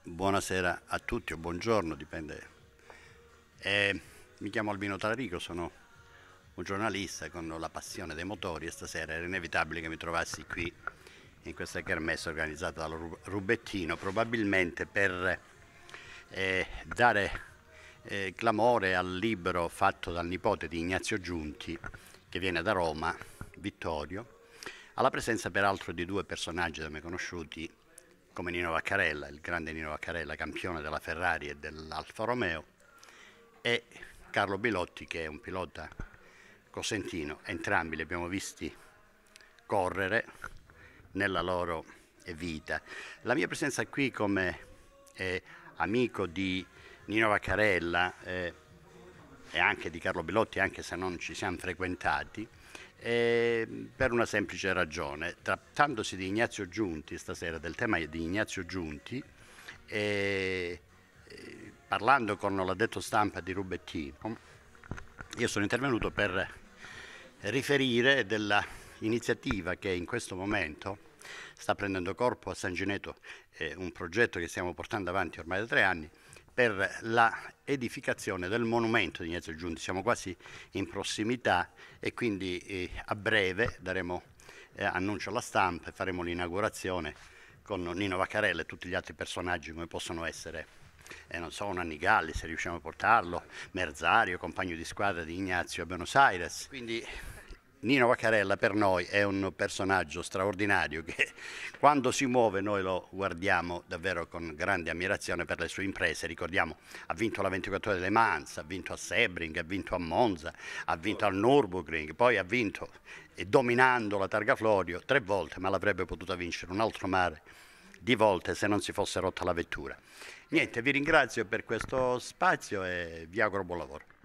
Buonasera a tutti o buongiorno, dipende. Eh, mi chiamo Albino Talarico, sono un giornalista con la passione dei motori e stasera era inevitabile che mi trovassi qui in questa kermesse organizzata dallo Rubettino, probabilmente per eh, dare eh, clamore al libro fatto dal nipote di Ignazio Giunti, che viene da Roma, Vittorio, alla presenza peraltro di due personaggi da me conosciuti, come Nino Vaccarella, il grande Nino Vaccarella, campione della Ferrari e dell'Alfa Romeo, e Carlo Bilotti, che è un pilota cosentino. Entrambi li abbiamo visti correre nella loro vita. La mia presenza qui come eh, amico di Nino Vaccarella eh, e anche di Carlo Bilotti, anche se non ci siamo frequentati, eh, per una semplice ragione. Trattandosi di Ignazio Giunti, stasera del tema di Ignazio Giunti, eh, eh, parlando con l'addetto stampa di Rubettino, io sono intervenuto per riferire dell'iniziativa che in questo momento sta prendendo corpo a San Gineto, un progetto che stiamo portando avanti ormai da tre anni, per la edificazione del monumento di Ignazio Giunti. Siamo quasi in prossimità e quindi eh, a breve daremo eh, annuncio alla stampa e faremo l'inaugurazione con Nino Vaccarella e tutti gli altri personaggi come possono essere, eh, non so, Nanni Galli se riusciamo a portarlo, Merzario, compagno di squadra di Ignazio a Buenos Aires. Quindi Nino Vaccarella per noi è un personaggio straordinario che quando si muove noi lo guardiamo davvero con grande ammirazione per le sue imprese. Ricordiamo, ha vinto la 24 ore delle Mans, ha vinto a Sebring, ha vinto a Monza, ha vinto al Nürburgring, poi ha vinto, dominando la targa Florio, tre volte, ma l'avrebbe potuta vincere un altro mare di volte se non si fosse rotta la vettura. Niente, vi ringrazio per questo spazio e vi auguro buon lavoro.